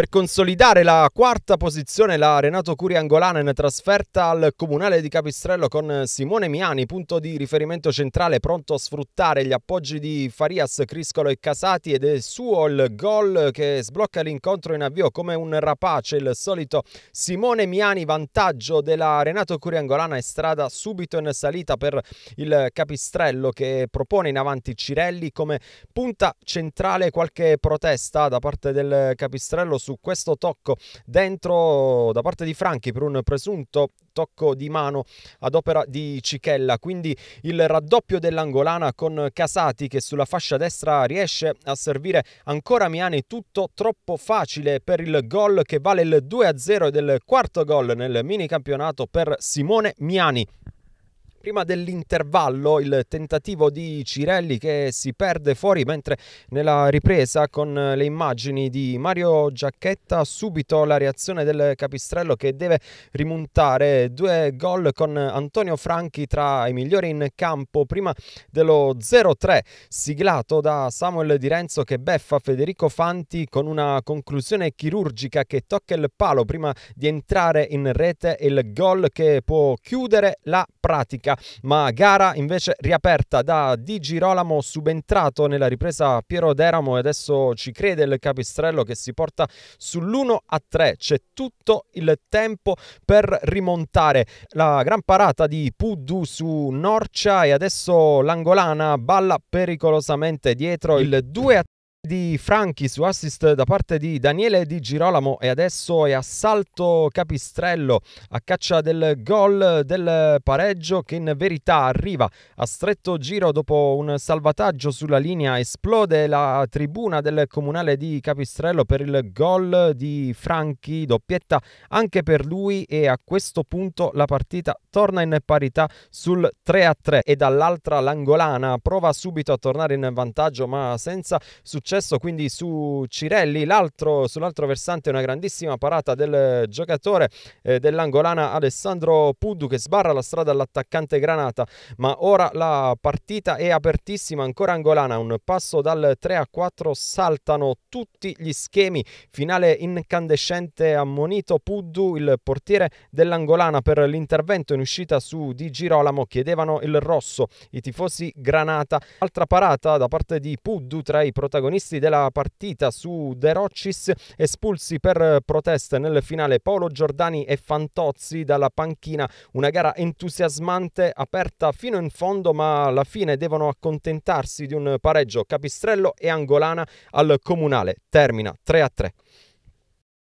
Per consolidare la quarta posizione la Renato Curi Angolana in trasferta al Comunale di Capistrello con Simone Miani, punto di riferimento centrale pronto a sfruttare gli appoggi di Farias, Criscolo e Casati ed è suo il gol che sblocca l'incontro in avvio come un rapace, il solito Simone Miani, vantaggio della Renato Curi Angolana e strada subito in salita per il Capistrello che propone in avanti Cirelli come punta centrale qualche protesta da parte del Capistrello su su questo tocco dentro da parte di Franchi per un presunto tocco di mano ad opera di Cichella. Quindi il raddoppio dell'angolana con Casati che sulla fascia destra riesce a servire ancora Miani tutto troppo facile per il gol che vale il 2-0 del quarto gol nel mini campionato per Simone Miani. Prima dell'intervallo il tentativo di Cirelli che si perde fuori mentre nella ripresa con eh, le immagini di Mario Giacchetta subito la reazione del Capistrello che deve rimontare due gol con Antonio Franchi tra i migliori in campo prima dello 0-3 siglato da Samuel Di Renzo che beffa Federico Fanti con una conclusione chirurgica che tocca il palo prima di entrare in rete il gol che può chiudere la pratica Basca, ma gara invece riaperta da Di Girolamo, subentrato nella ripresa Piero Deramo e adesso ci crede il capistrello che si porta sull'1 a 3. C'è tutto il tempo per rimontare. La gran parata di Puddu su Norcia e adesso l'angolana balla pericolosamente dietro il 2 a 3 di Franchi su assist da parte di Daniele Di Girolamo e adesso è assalto Capistrello a caccia del gol del pareggio che in verità arriva a stretto giro dopo un salvataggio sulla linea esplode la tribuna del comunale di Capistrello per il gol di Franchi doppietta anche per lui e a questo punto la partita torna in parità sul 3 a 3 e dall'altra l'angolana prova subito a tornare in vantaggio ma senza successo Adesso quindi su Cirelli, sull'altro versante una grandissima parata del giocatore eh, dell'angolana Alessandro Puddu che sbarra la strada all'attaccante Granata, ma ora la partita è apertissima, ancora angolana, un passo dal 3 a 4 saltano tutti gli schemi, finale incandescente ammonito Puddu, il portiere dell'angolana per l'intervento in uscita su Di Girolamo, chiedevano il rosso, i tifosi Granata, altra parata da parte di Puddu tra i protagonisti protagonisti della partita su De Rocis, espulsi per proteste nel finale Paolo Giordani e Fantozzi dalla panchina, una gara entusiasmante aperta fino in fondo ma alla fine devono accontentarsi di un pareggio Capistrello e Angolana al Comunale, termina 3 a 3.